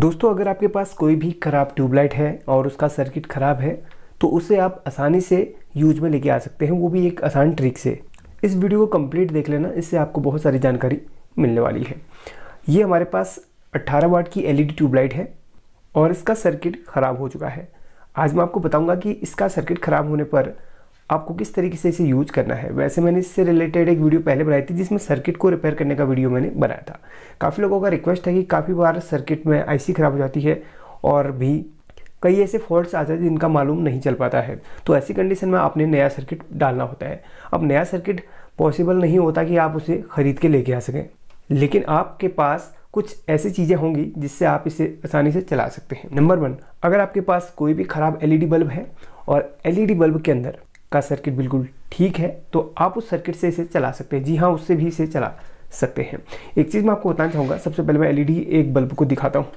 दोस्तों अगर आपके पास कोई भी ख़राब ट्यूबलाइट है और उसका सर्किट ख़राब है तो उसे आप आसानी से यूज में लेके आ सकते हैं वो भी एक आसान ट्रिक से इस वीडियो को कंप्लीट देख लेना इससे आपको बहुत सारी जानकारी मिलने वाली है ये हमारे पास 18 वाट की एलईडी e ट्यूबलाइट है और इसका सर्किट ख़राब हो चुका है आज मैं आपको बताऊंगा कि इसका सर्किट ख़राब होने पर आपको किस तरीके से इसे यूज करना है वैसे मैंने इससे रिलेटेड एक वीडियो पहले बनाई थी जिसमें सर्किट को रिपेयर करने का वीडियो मैंने बनाया था काफ़ी लोगों का रिक्वेस्ट है कि काफ़ी बार सर्किट में आईसी ख़राब हो जाती है और भी कई ऐसे फॉल्ट्स आ जाते हैं जिनका मालूम नहीं चल पाता है तो ऐसी कंडीशन में आपने नया सर्किट डालना होता है अब नया सर्किट पॉसिबल नहीं होता कि आप उसे ख़रीद के लेके आ सकें लेकिन आपके पास कुछ ऐसी चीज़ें होंगी जिससे आप इसे आसानी से चला सकते हैं नंबर वन अगर आपके पास कोई भी ख़राब एलईडी बल्ब है और एलईडी बल्ब के अंदर का सर्किट बिल्कुल ठीक है तो आप उस सर्किट से इसे चला सकते हैं जी हाँ उससे भी इसे चला सकते हैं एक चीज़ मैं आपको बताना चाहूँगा सबसे पहले मैं एलईडी एक बल्ब को दिखाता हूँ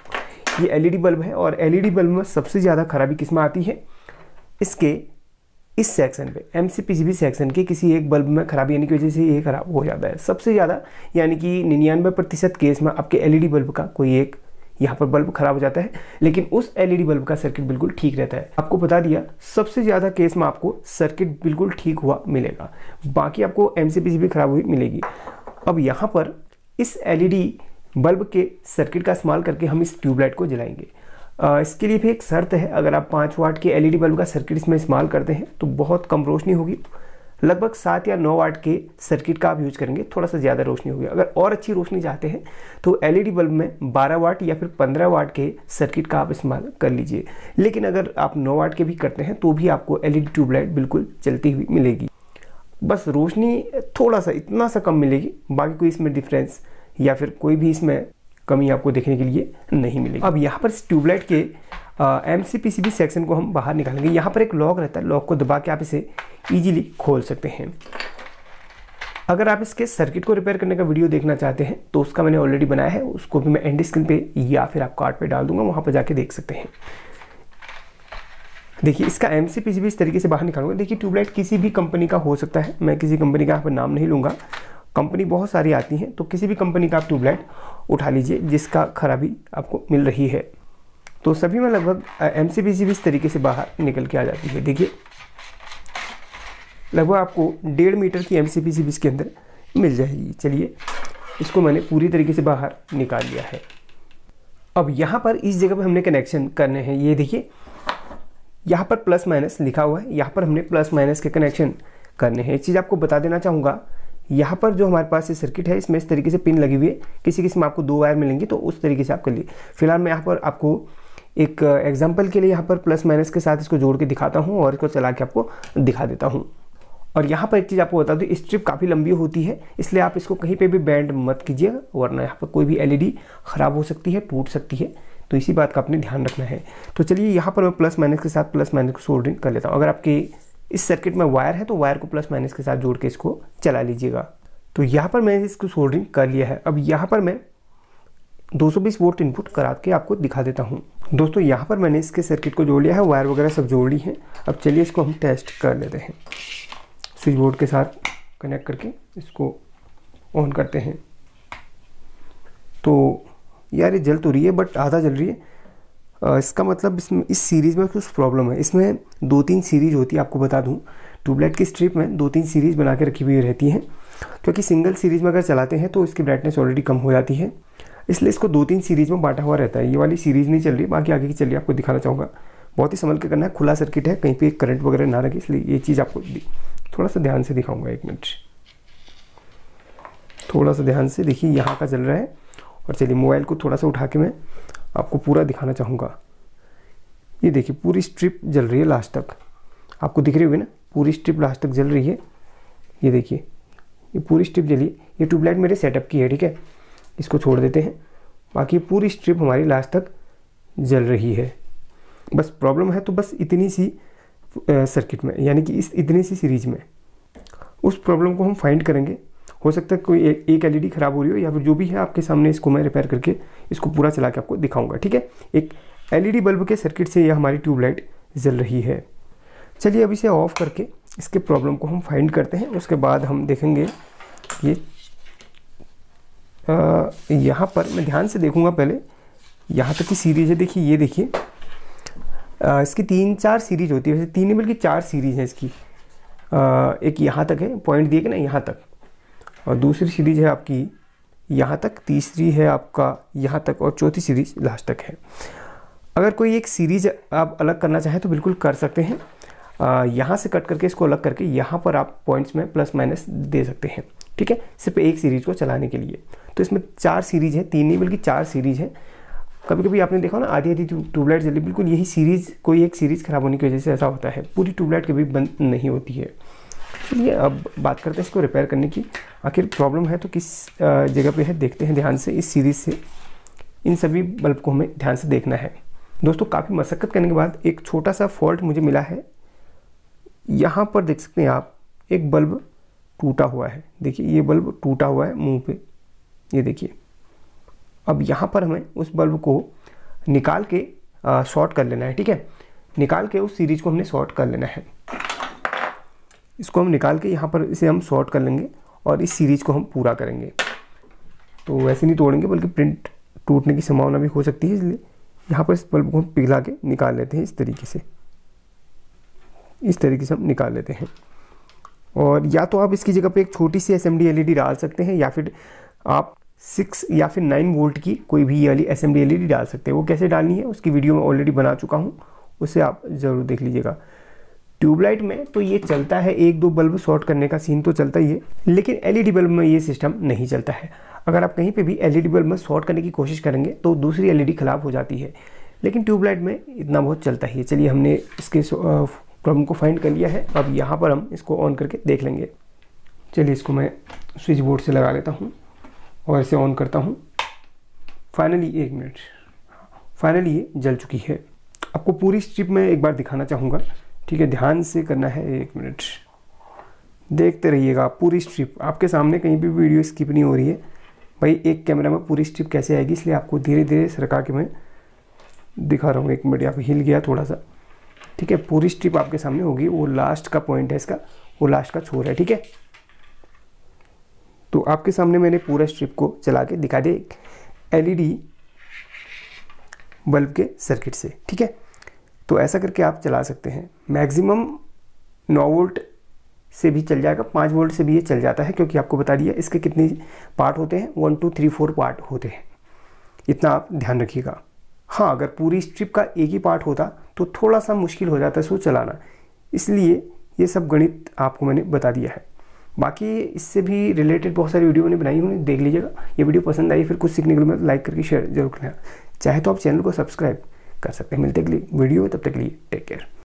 ये एलईडी बल्ब है और एलईडी बल्ब में सबसे ज़्यादा खराबी किस में आती है इसके इस सेक्शन पे एम सेक्शन के किसी एक बल्ब में खराबी आने की वजह से ये खराब हो जाता है सबसे ज़्यादा यानी कि निन्यानवे प्रतिशत केस में आपके एलईडी बल्ब का कोई एक यहाँ पर बल्ब खराब हो जाता है लेकिन उस एलईडी e बल्ब का सर्किट बिल्कुल ठीक रहता है आपको बता दिया सबसे ज़्यादा केस में आपको सर्किट बिल्कुल ठीक हुआ मिलेगा बाकी आपको एम भी खराब हुई मिलेगी अब यहाँ पर इस एल e बल्ब के सर्किट का इस्तेमाल करके हम इस ट्यूबलाइट को जलाएंगे आ, इसके लिए भी एक शर्त है अगर आप पाँच वाट के एलईडी e बल्ब का सर्किट इसमें इस्तेमाल करते हैं तो बहुत कम रोशनी होगी लगभग सात या नौ वाट के सर्किट का आप यूज करेंगे थोड़ा सा ज़्यादा रोशनी होगी अगर और अच्छी रोशनी चाहते हैं तो एलईडी बल्ब में 12 वाट या फिर 15 वाट के सर्किट का आप इस्तेमाल कर लीजिए लेकिन अगर आप नौ वाट के भी करते हैं तो भी आपको एलईडी ट्यूबलाइट बिल्कुल चलती हुई मिलेगी बस रोशनी थोड़ा सा इतना सा कम मिलेगी बाकी कोई इसमें डिफरेंस या फिर कोई भी इसमें कमी आपको देखने के लिए नहीं मिलेगी अब यहाँ पर इस ट्यूबलाइट के M C P C B section को हम बाहर निकालेंगे यहाँ पर एक लॉक रहता है लॉक को दबा के आप इसे ईजिली खोल सकते हैं अगर आप इसके सर्किट को रिपेयर करने का वीडियो देखना चाहते हैं तो उसका मैंने ऑलरेडी बनाया है उसको भी मैं एंड स्क्रीन पे या फिर आप कार्ड पे डाल दूंगा वहाँ पर जाके देख सकते हैं देखिए इसका एम सी भी इस तरीके से बाहर निकालूंगा देखिए ट्यूबलाइट किसी भी कंपनी का हो सकता है मैं किसी कंपनी का यहाँ पर नाम नहीं लूँगा कंपनी बहुत सारी आती हैं तो किसी भी कंपनी का आप ट्यूबलाइट उठा लीजिए जिसका खराबी आपको मिल रही है तो सभी में लगभग एम सी बी इस तरीके से बाहर निकल के आ जाती है देखिए लगभग आपको डेढ़ मीटर की एम सी बी इसके अंदर मिल जाएगी चलिए इसको मैंने पूरी तरीके से बाहर निकाल लिया है अब यहाँ पर इस जगह पर हमने कनेक्शन करने हैं ये देखिए यहाँ पर प्लस माइनस लिखा हुआ है यहाँ पर हमने प्लस माइनस के कनेक्शन करने हैं एक चीज़ आपको बता देना चाहूँगा यहाँ पर जो हमारे पास ये सर्किट है इसमें इस तरीके से पिन लगी हुई है किसी किसी में आपको दो वायर मिलेंगे तो उस तरीके से आप कर लिए फिलहाल मैं यहाँ पर आपको एक एग्जाम्पल के लिए यहाँ पर प्लस माइनस के साथ इसको जोड़ के दिखाता हूँ और इसको चला के आपको दिखा देता हूँ और यहाँ पर एक चीज़ आपको बता दूँ स्ट्रिप काफ़ी लंबी होती है इसलिए आप इसको कहीं पे भी बैंड मत कीजिए वरना यहाँ पर कोई भी एलईडी ख़राब हो सकती है टूट सकती है तो इसी बात का आपने ध्यान रखना है तो चलिए यहाँ पर मैं प्लस माइनस के साथ प्लस माइनस को सोल्डरिंग कर लेता हूँ अगर आपके इस सर्किट में वायर है तो वायर को प्लस माइनस के साथ जोड़ के इसको चला लीजिएगा तो यहाँ पर मैंने इसको सोल्डरिंग कर लिया है अब यहाँ पर मैं बीस वोल्ट इनपुट करा के आपको दिखा देता हूँ दोस्तों यहाँ पर मैंने इसके सर्किट को जोड़ लिया है वायर वगैरह सब जोड़ ली है अब चलिए इसको हम टेस्ट कर लेते हैं स्विच बोर्ड के साथ कनेक्ट करके इसको ऑन करते हैं तो यार ये जल तो रही है बट आधा जल रही है इसका मतलब इसमें इस सीरीज़ में कुछ प्रॉब्लम है इसमें दो तीन सीरीज़ होती है आपको बता दूँ ट्यूबलाइट की स्ट्रिप में दो तीन सीरीज़ बना के रखी हुई रहती हैं क्योंकि सिंगल सीरीज़ में अगर चलाते हैं तो इसकी ब्राइटनेस ऑलरेडी कम हो जाती है इसलिए इसको दो तीन सीरीज में बांटा हुआ रहता है ये वाली सीरीज नहीं चल रही बाकी आगे की चल रही आपको दिखाना चाहूँगा बहुत ही संभल के करना है खुला सर्किट है कहीं पर करंट वगैरह ना लगे इसलिए ये चीज़ आपको थोड़ा सा ध्यान से दिखाऊंगा एक मिनट थोड़ा सा ध्यान से देखिए यहाँ का चल रहा है और चलिए मोबाइल को थोड़ा सा उठा के मैं आपको पूरा दिखाना चाहूँगा ये देखिए पूरी स्ट्रिप जल रही है लास्ट तक आपको दिख रही होगी ना पूरी स्ट्रिप लास्ट तक जल रही है ये देखिए ये पूरी स्ट्रिप जली ये ट्यूबलाइट मेरे सेटअप की है ठीक है इसको छोड़ देते हैं बाकी पूरी स्ट्रिप हमारी लास्ट तक जल रही है बस प्रॉब्लम है तो बस इतनी सी सर्किट में यानी कि इस इतनी सी सीरीज में उस प्रॉब्लम को हम फाइंड करेंगे हो सकता है कोई ए, एक एलईडी ख़राब हो रही हो या फिर जो भी है आपके सामने इसको मैं रिपेयर करके इसको पूरा चला के आपको दिखाऊंगा ठीक है एक एलईडी बल्ब के सर्किट से यह हमारी ट्यूबलाइट जल रही है चलिए अब इसे ऑफ करके इसके प्रॉब्लम को हम फाइंड करते हैं उसके बाद हम देखेंगे ये यहाँ पर मैं ध्यान से देखूँगा पहले यहाँ तक की सीरीज़ है देखिए ये देखिए इसकी तीन चार सीरीज होती है वैसे तीन नहीं बल्कि चार सीरीज़ हैं इसकी आ, एक यहाँ तक है पॉइंट दिए कि ना यहाँ तक और दूसरी सीरीज है आपकी यहाँ तक तीसरी है आपका यहाँ तक और चौथी सीरीज लास्ट तक है अगर कोई एक सीरीज आप अलग करना चाहें तो बिल्कुल कर सकते हैं यहाँ से कट करके इसको अलग करके यहाँ पर आप पॉइंट्स में प्लस माइनस दे सकते हैं ठीक है सिर्फ एक सीरीज़ को चलाने के लिए तो इसमें चार सीरीज़ है तीन नहीं बल्कि चार सीरीज़ है कभी कभी आपने देखा ना आधी आधी ट्यूबलाइट जली बिल्कुल यही सीरीज़ कोई एक सीरीज़ ख़राब होने की वजह से ऐसा होता है पूरी ट्यूबलाइट कभी बंद नहीं होती है चलिए अब बात करते हैं इसको रिपेयर करने की आखिर प्रॉब्लम है तो किस जगह पे है देखते हैं ध्यान से इस सीरीज़ से इन सभी बल्ब को हमें ध्यान से देखना है दोस्तों काफ़ी मशक्क़त करने के बाद एक छोटा सा फॉल्ट मुझे मिला है यहाँ पर देख सकते हैं आप एक बल्ब टूटा हुआ है देखिए ये बल्ब टूटा हुआ है मुंह पे ये देखिए अब यहाँ पर हमें उस बल्ब को निकाल के शॉर्ट कर लेना है ठीक है निकाल के उस सीरीज को हमने शॉर्ट कर लेना है इसको हम निकाल के यहाँ पर इसे हम शॉर्ट कर लेंगे और इस सीरीज को हम पूरा करेंगे तो वैसे नहीं तोड़ेंगे बल्कि प्रिंट टूटने की संभावना भी हो सकती है इसलिए यहाँ पर इस बल्ब को हम पिघला के निकाल लेते हैं इस तरीके से इस तरीके से हम निकाल लेते हैं और या तो आप इसकी जगह पे एक छोटी सी एस एम e डाल सकते हैं या फिर आप सिक्स या फिर नाइन वोल्ट की कोई भी वाली एस एम e डाल सकते हैं वो कैसे डालनी है उसकी वीडियो मैं ऑलरेडी बना चुका हूँ उसे आप ज़रूर देख लीजिएगा ट्यूबलाइट में तो ये चलता है एक दो बल्ब शॉर्ट करने का सीन तो चलता ही है लेकिन एल e बल्ब में ये सिस्टम नहीं चलता है अगर आप कहीं पर भी एल बल्ब में शॉर्ट करने की कोशिश करेंगे तो दूसरी एल ख़राब हो जाती है लेकिन ट्यूबलाइट में इतना बहुत चलता ही है चलिए हमने इसके तो हमको फाइंड कर लिया है अब यहाँ पर हम इसको ऑन करके देख लेंगे चलिए इसको मैं स्विच बोर्ड से लगा लेता हूँ और इसे ऑन करता हूँ फाइनली एक मिनट फाइनली ये जल चुकी है आपको पूरी स्ट्रिप में एक बार दिखाना चाहूँगा ठीक है ध्यान से करना है एक मिनट देखते रहिएगा पूरी स्ट्रिप आपके सामने कहीं भी वीडियो स्किप नहीं हो रही है भाई एक कैमरा में पूरी स्ट्रिप कैसे आएगी इसलिए आपको धीरे धीरे सरका के मैं दिखा रहा हूँ एक मिनट यहाँ हिल गया थोड़ा सा ठीक है पूरी स्ट्रिप आपके सामने होगी वो लास्ट का पॉइंट है इसका वो लास्ट का छोर है ठीक है तो आपके सामने मैंने पूरा स्ट्रिप को चला के दिखा दिया एक एलईडी बल्ब e के सर्किट से ठीक है तो ऐसा करके आप चला सकते हैं मैक्सिमम नौ वोल्ट से भी चल जाएगा पाँच वोल्ट से भी ये चल जाता है क्योंकि आपको बता दिया इसके कितने पार्ट होते हैं one two three four part होते हैं इतना आप ध्यान रखिएगा हाँ अगर पूरी स्ट्रिप का एक ही पार्ट होता तो थोड़ा सा मुश्किल हो जाता है इसको चलाना इसलिए ये सब गणित आपको मैंने बता दिया है बाकी इससे भी रिलेटेड बहुत सारी वीडियो मैंने बनाई हुई देख लीजिएगा ये वीडियो पसंद आई फिर कुछ सीखने के लिए तो लाइक करके शेयर जरूर करना चाहे तो आप चैनल को सब्सक्राइब कर सकते हैं मिलते के लिए वीडियो तब तक के लिए टेक केयर